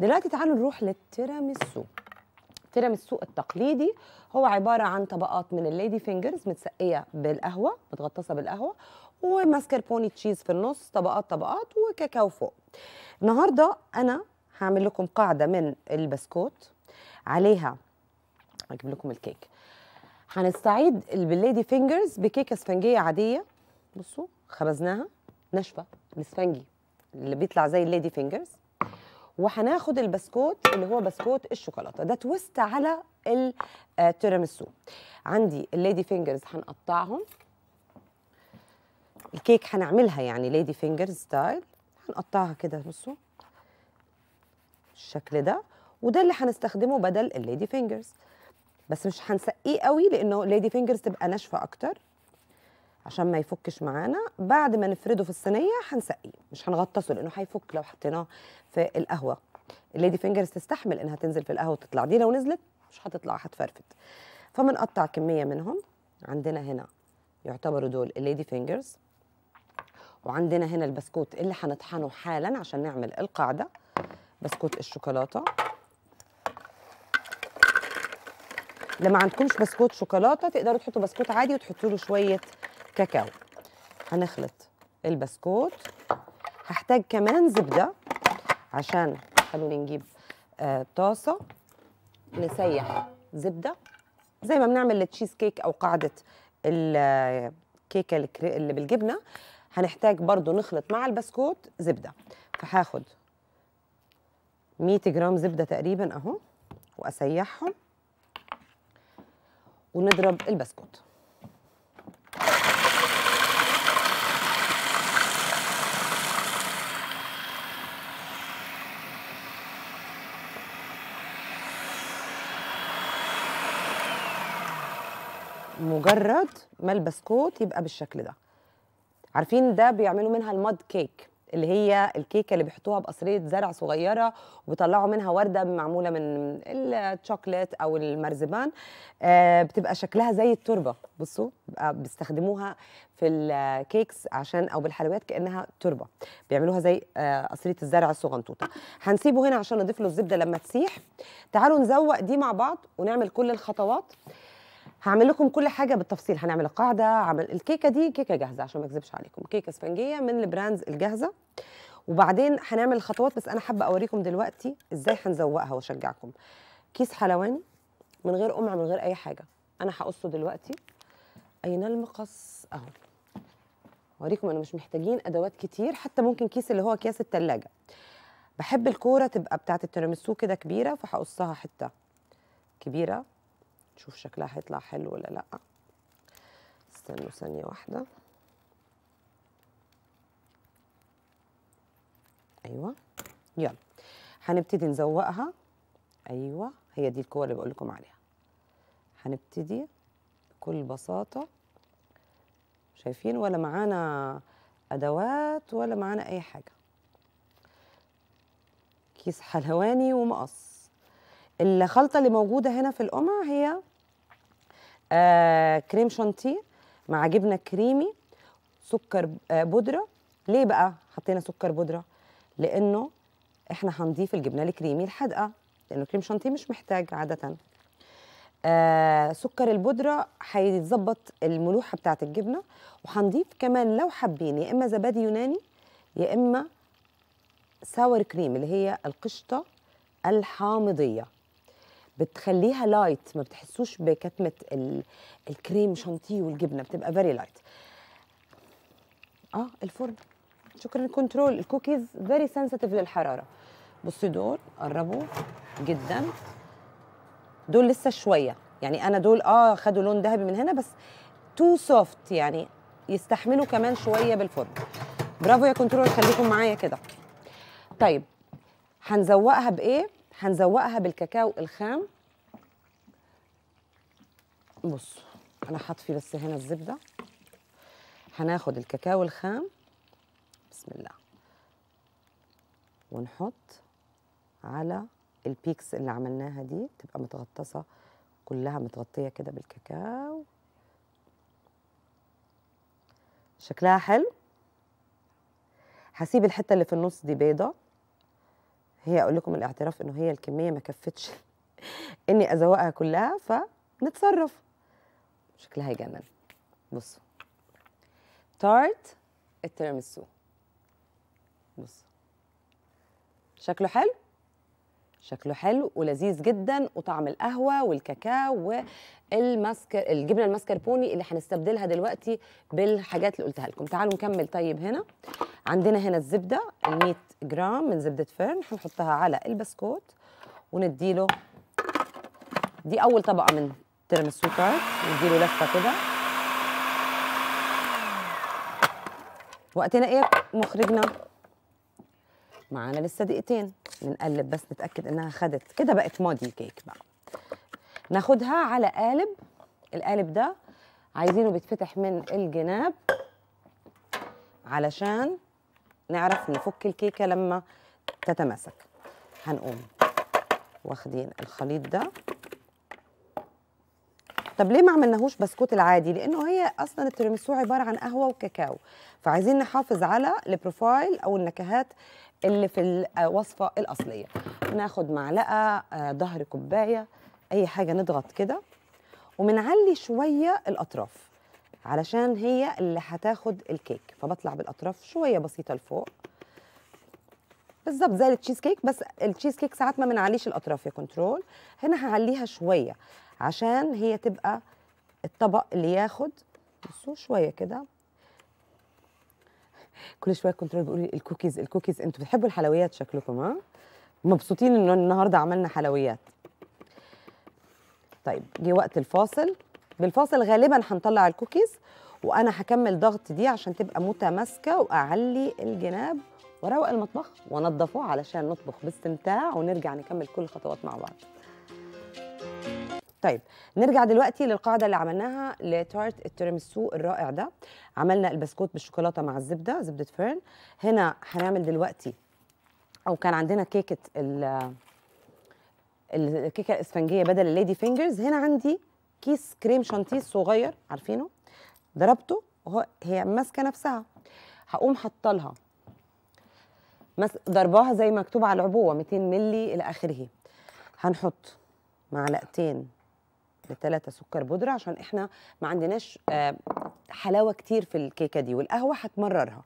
دلوقتي تعالوا نروح للتيراميسو التيراميسو التقليدي هو عباره عن طبقات من الليدي فينجرز متسقيه بالقهوه متغطسه بالقهوه وماسكربوني تشيز في النص طبقات طبقات وكاكاو فوق النهارده انا هعمل لكم قاعده من البسكوت عليها هجيب لكم الكيك هنستعيد بالليدي فينجرز بكيكه اسفنجيه عاديه بصوا خبزناها ناشفه الاسفنجي اللي بيطلع زي الليدي فينجرز وهناخد البسكوت اللي هو بسكوت الشوكولاته ده تويست على التيراميسو آه، عندي الليدي فينجرز هنقطعهم الكيك هنعملها يعني ليدي فينجرز ستايل هنقطعها كده بصوا الشكل ده وده اللي هنستخدمه بدل الليدي فينجرز بس مش هنسقيه قوي لانه ليدي فينجرز تبقى ناشفه اكتر عشان ما يفكش معانا بعد ما نفرده في الصينيه هنسقيه مش هنغطسه لانه هيفك لو حطيناه في القهوه الليدي فينجرز تستحمل انها تنزل في القهوه وتطلع دي لو نزلت مش هتطلع هتفرفت فبنقطع كميه منهم عندنا هنا يعتبروا دول الليدي فينجرز وعندنا هنا البسكوت اللي هنطحنه حالا عشان نعمل القاعده بسكوت الشوكولاته لما عندكمش بسكوت شوكولاته تقدروا تحطوا بسكوت عادي وتحطوا له شويه كاكاو هنخلط البسكوت هحتاج كمان زبده عشان خلوني نجيب آه، طاسه نسيح زبده زي ما بنعمل التشيز كيك او قاعده الكيكه آه، اللي بالجبنه هنحتاج برضو نخلط مع البسكوت زبده فهاخد 100 جرام زبده تقريبا اهو واسيحهم ونضرب البسكوت مجرد ما البسكوت يبقى بالشكل ده عارفين ده بيعملوا منها الماد كيك اللي هي الكيكه اللي بيحطوها بقصريه زرع صغيره وبيطلعوا منها ورده معموله من الشوكليت او المرزبان آه بتبقى شكلها زي التربه بصوا بيستخدموها في الكيكس عشان او بالحلويات كانها تربه بيعملوها زي آه، قصريه آه الزرع الصغنطوطه هنسيبه هنا عشان نضيف له الزبده لما تسيح تعالوا نزوق دي مع بعض ونعمل كل الخطوات هعمل لكم كل حاجه بالتفصيل هنعمل القاعده عمل الكيكه دي كيكه جاهزه عشان ما اكذبش عليكم كيكه اسفنجيه من البراندز الجاهزه وبعدين هنعمل الخطوات بس انا حابه اوريكم دلوقتي ازاي هنزوقها واشجعكم كيس حلواني من غير قمع من غير اي حاجه انا هقصه دلوقتي اين المقص اهو اوريكم انه مش محتاجين ادوات كتير حتى ممكن كيس اللي هو اكياس التلاجة بحب الكوره تبقى بتاعه التيراميسو كده كبيره فهقصها حته كبيره تشوف شكلها هيطلع حلو ولا لا استنوا ثانيه واحده ايوه يلا هنبتدي نزوقها ايوه هي دي الكوره اللي بقول لكم عليها هنبتدي بكل بساطه شايفين ولا معانا ادوات ولا معانا اي حاجه كيس حلواني ومقص الخلطه اللي موجوده هنا في القمع هي آه، كريم شانتيه مع جبنه كريمي سكر آه، بودره ليه بقى حطينا سكر بودره لانه احنا هنضيف الجبنه الكريمي الحادقه لانه كريم شانتيه مش محتاج عاده آه سكر البودره هيتظبط الملوحه بتاعه الجبنه وهنضيف كمان لو حابين يا اما زبادي يوناني يا اما ساور كريم اللي هي القشطه الحامضيه بتخليها لايت ما بتحسوش بكتمه الكريم شانتيه والجبنه بتبقى فيري لايت اه الفرن شكرا كنترول الكوكيز فيري سنسيتيف للحراره بصي دول قربوا جدا دول لسه شويه يعني انا دول اه خدوا لون ذهبي من هنا بس تو سوفت يعني يستحملوا كمان شويه بالفرن برافو يا كنترول خليكم معايا كده طيب هنزوقها بايه هنزوقها بالكاكاو الخام بصوا انا هطفي بس هنا الزبده هناخد الكاكاو الخام بسم الله ونحط على البيكس اللي عملناها دي تبقى متغطسه كلها متغطيه كده بالكاكاو شكلها حلو هسيب الحته اللي في النص دي بيضه هي اقول لكم الاعتراف انه هي الكميه ما كفتش اني ازوقها كلها فنتصرف شكلها يجنن بصوا تارت التيراميسو بصوا شكله حلو شكله حلو ولذيذ جدا وطعم القهوه والكاكاو والمسكر الجبنه المسكربوني اللي هنستبدلها دلوقتي بالحاجات اللي قلتها لكم تعالوا نكمل طيب هنا عندنا هنا الزبده ال 100 جرام من زبده فرن هنحطها على البسكوت ونديله دي اول طبقه من ترمسو تارت نديله لفه كده وقتنا ايه مخرجنا معانا لسه دقيقتين بنقلب بس نتاكد انها خدت كده بقت مودي كيك بقى ناخدها على قالب القالب ده عايزينه بيتفتح من الجناب علشان نعرف نفك الكيكه لما تتماسك هنقوم واخدين الخليط ده طب ليه ما عملناهوش بسكوت العادي لانه هي اصلا التيراميسو عباره عن قهوه وكاكاو فعايزين نحافظ على البروفايل او النكهات اللي في الوصفه الاصليه ناخد معلقه آه، ظهر كوبايه اي حاجه نضغط كده ومنعلي شويه الاطراف علشان هي اللي هتاخد الكيك فبطلع بالاطراف شويه بسيطه لفوق بالظبط زي التشيز كيك بس التشيز كيك ساعات ما بنعليش الاطراف يا كنترول هنا هعليها شويه عشان هي تبقى الطبق اللي ياخد بصوا شويه كده كل شويه كنترول بيقول لي الكوكيز الكوكيز انتوا بتحبوا الحلويات شكلكم ها مبسوطين ان النهارده عملنا حلويات طيب جه وقت الفاصل بالفاصل غالبا هنطلع الكوكيز وانا هكمل ضغط دي عشان تبقى متماسكه واعلي الجناب واروق المطبخ وانضفه علشان نطبخ باستمتاع ونرجع نكمل كل الخطوات مع بعض طيب نرجع دلوقتي للقاعده اللي عملناها لتارت التيراميسو الرائع ده عملنا البسكوت بالشوكولاته مع الزبده زبده فيرن هنا هنعمل دلوقتي او كان عندنا كيكه الكيكه الاسفنجيه بدل الليدي فينجرز هنا عندي كيس كريم شانتيه صغير عارفينه ضربته وهو هي ماسكه نفسها هقوم حاطه لها ضرباها زي مكتوب على العبوه 200 مللي الى اخره هنحط معلقتين لثلاثة سكر بودرة عشان احنا ما عندناش آه، حلاوة كتير في الكيكة دي والقهوة هتمررها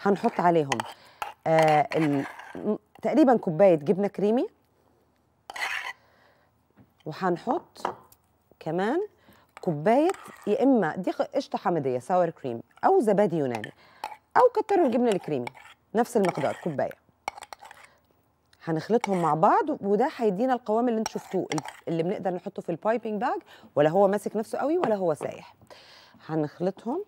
هنحط عليهم آه، تقريبا كوباية جبنة كريمي وهنحط كمان كوبايه يا اما دي قشطه حمضيه ساور كريم او زبادي يوناني او كتروا الجبنه الكريمي نفس المقدار كوبايه هنخلطهم مع بعض وده هيدينا القوام اللي انتم شفتوه اللي بنقدر نحطه في البايبنج باج ولا هو ماسك نفسه قوي ولا هو سايح هنخلطهم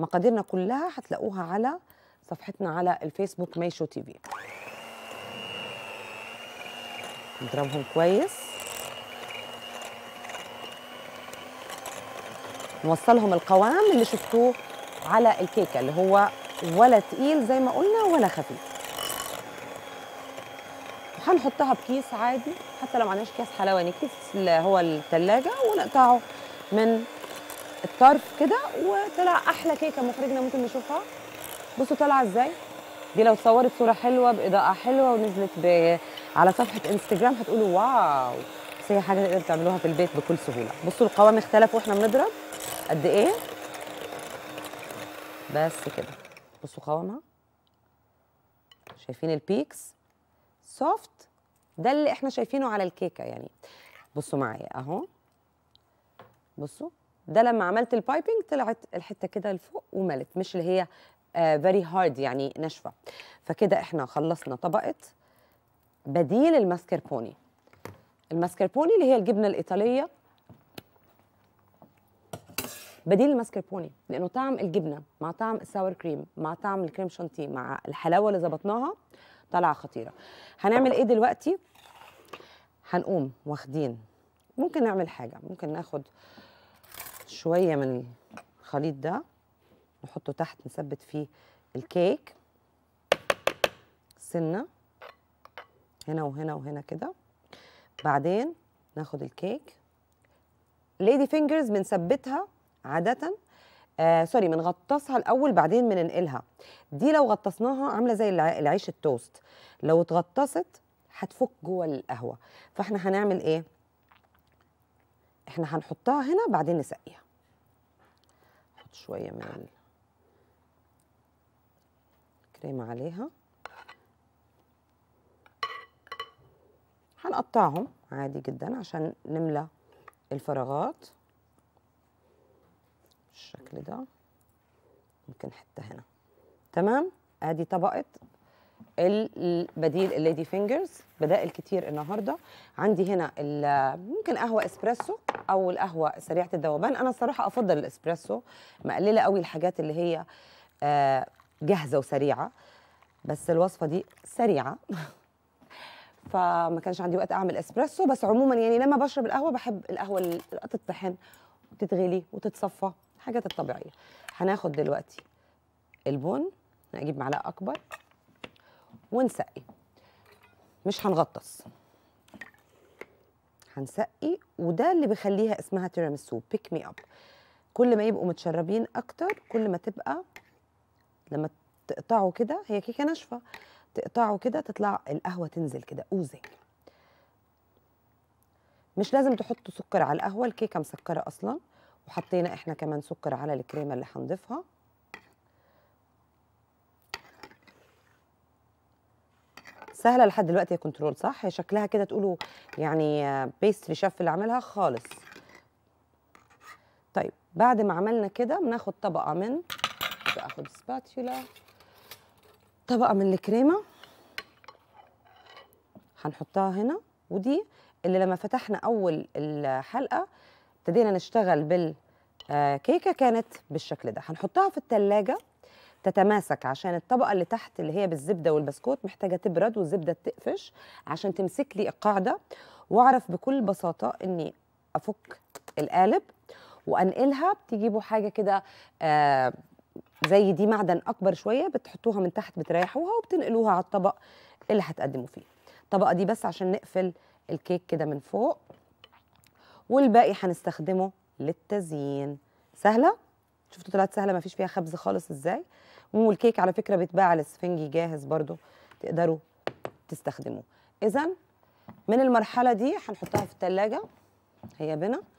مقاديرنا كلها هتلاقوها على صفحتنا على الفيسبوك ميشو تي في نضربهم كويس نوصلهم القوام اللي شفتوه على الكيكه اللي هو ولا تقيل زي ما قلنا ولا خفيف هنحطها بكيس عادي حتى لو معناش كيس حلواني يعني كيس اللي هو الثلاجه ونقطعه من الطرف كده وطلع احلى كيكه مخرجنا ممكن نشوفها بصوا طالعه ازاي دي لو اتصورت صوره حلوه باضاءه حلوه ونزلت ب على صفحه انستجرام هتقولوا واو بس هي حاجه تقدروا تعملوها في البيت بكل سهوله بصوا القوام اختلف واحنا بنضرب قد ايه بس كده بصوا قوامها شايفين البيكس سوفت ده اللي احنا شايفينه على الكيكه يعني بصوا معايا اهو بصوا ده لما عملت البايبنج طلعت الحته كده لفوق وملت مش اللي هي فيري آه، هارد يعني ناشفه فكده احنا خلصنا طبقه بديل الماسكربوني الماسكربوني اللي هي الجبنه الايطاليه بديل الماسكربوني لانه طعم الجبنه مع طعم الساور كريم مع طعم الكريم شانتيه مع الحلاوه اللي ظبطناها طالعه خطيره هنعمل ايه دلوقتي هنقوم واخدين ممكن نعمل حاجه ممكن ناخد شويه من الخليط ده نحطه تحت نثبت فيه الكيك سنه هنا وهنا وهنا كده بعدين ناخد الكيك ليدي فينجرز بنثبتها عادة آه سوري بنغطسها الأول بعدين بننقلها دي لو غطسناها عاملة زي العيش التوست لو اتغطست هتفك جوه القهوة فاحنا هنعمل ايه؟ احنا هنحطها هنا بعدين نسقيها نحط شوية من الكريمة عليها هنقطعهم عادي جدا عشان نملى الفراغات بالشكل ده ممكن حتة هنا تمام ادي طبقة البديل الليدي فينجرز بدائل كتير النهارده عندي هنا ممكن قهوه اسبريسو او القهوه سريعه الذوبان انا الصراحه افضل الاسبريسو مقلله قوي الحاجات اللي هي آه، جاهزه وسريعه بس الوصفه دي سريعه فما كانش عندي وقت اعمل اسبريسو بس عموما يعني لما بشرب القهوه بحب القهوه تتطحن وتتغلي وتتصفى الحاجات الطبيعيه هناخد دلوقتي البن نجيب معلقه اكبر ونسقي مش هنغطس هنسقي وده اللي بيخليها اسمها تيراميسو بيك مي اب كل ما يبقوا متشربين اكتر كل ما تبقى لما تقطعوا كده هي كيكه ناشفه تقطعه كده تطلع القهوه تنزل كده اوزه مش لازم تحطوا سكر على القهوه الكيكه مسكره اصلا وحطينا احنا كمان سكر على الكريمه اللي هنضيفها سهله لحد دلوقتي يا كنترول صح شكلها كده تقولوا يعني بيستري شاف اللي عملها خالص طيب بعد ما عملنا كده بناخد طبقه من باخد سباتولا طبقه من الكريمه هنحطها هنا ودي اللي لما فتحنا اول الحلقه ابتدينا نشتغل بالكيكه آه، كانت بالشكل ده هنحطها في التلاجة تتماسك عشان الطبقه اللي تحت اللي هي بالزبده والبسكوت محتاجه تبرد والزبده تقفش عشان تمسك لي القاعده واعرف بكل بساطه اني افك القالب وانقلها بتجيبوا حاجه كده آه زي دي معدن اكبر شويه بتحطوها من تحت بتريحوها وبتنقلوها على الطبق اللي هتقدموا فيه الطبقه دي بس عشان نقفل الكيك كده من فوق والباقي هنستخدمه للتزيين سهله شفتوا طلعت سهله ما فيش فيها خبز خالص ازاي والكيك على فكره بيتباع الاسفنجي جاهز برده تقدروا تستخدموه اذا من المرحله دي هنحطها في الثلاجه هي بنا